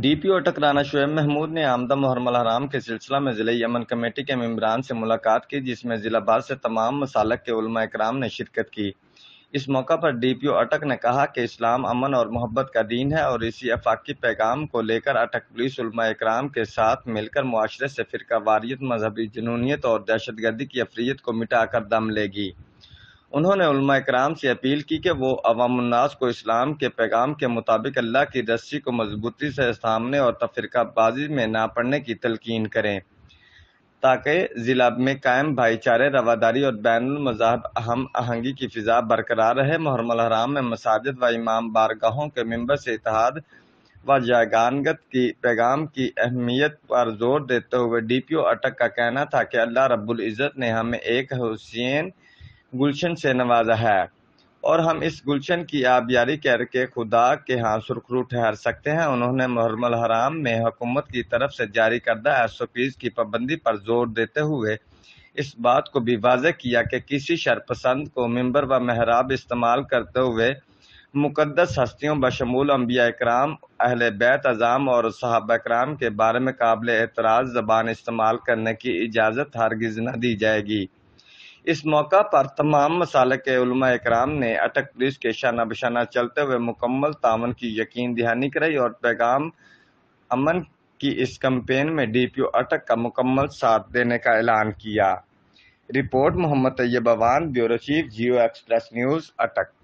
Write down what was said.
DPO टकराना Shoaib Mahmood ने आमदा मुहरमल हराम के सिलसिला में जिले यमन कमेटी के मम्बरान से मुलाकात की जिसमें जिला भर से तमाम मसालक के उलमा इकराम ने शिरकत की इस मौका पर डीपीओ अटक ने कहा कि इस्लाम अमन और मोहब्बत का दीन है और इसी अफाकी पैगाम को लेकर अटक पुलिस उलमा इकराम के साथ मिलकर माशरे से फिरका वारियत मजहबी जुनूनीत और दहशत गर्दी की अफरीत को मिटा कर दम लेगी उन्होंने कराम से अपील की कि वो अवामनास को इस्लाम के पैगाम के मुताबिक अल्लाह की रस्सी को मजबूती से सामने और तफरकाबाजी में ना पड़ने की तलकिन करें ताकि ज़िला में कायम भाईचारे रवादारी और बैन मज़ाहब अहम आहंगी की फ़िज़ा बरकरार रहे मुहरम हराम में मसाजिद व इमाम बारगाहों के मंबर से इतिहाद व जागानगत की पैगाम की अहमियत पर जोर देते हुए डी पी ओ अटक का कहना था कि अल्लाह रबुल्जत ने हमें एक हुसैन गुलशन से नवाजा है और हम इस गुलशन की आबियारी करके खुदा के यहाँ सुरखरू ठहर सकते हैं उन्होंने मुहरमल हराम में हुकूमत की तरफ से जारी करदा एस ओ पीज की पाबंदी पर जोर देते हुए इस बात को भी वाजह किया कि किसी शरपसंद को मंबर व महराब इस्तेमाल करते हुए मुकदस हस्तियों बशमूल अम्बिया कराम अहल बैत अजाम और साहब कराम के बारे में काबिल एतराज़ जबान इस्तेमाल करने की इजाज़त हरगिज़ न दी जाएगी इस मौका पर तमाम मसाल के ने अटक पुलिस के शाना बशाना चलते हुए मुकम्मल तावन की यकीन दहानी कराई और पैगाम अमन की इस कंपेन में डीपीओ अटक का मुकम्मल साथ देने का ऐलान किया report Mohammad Tayyab Awan bureau chief Geo Express News अटक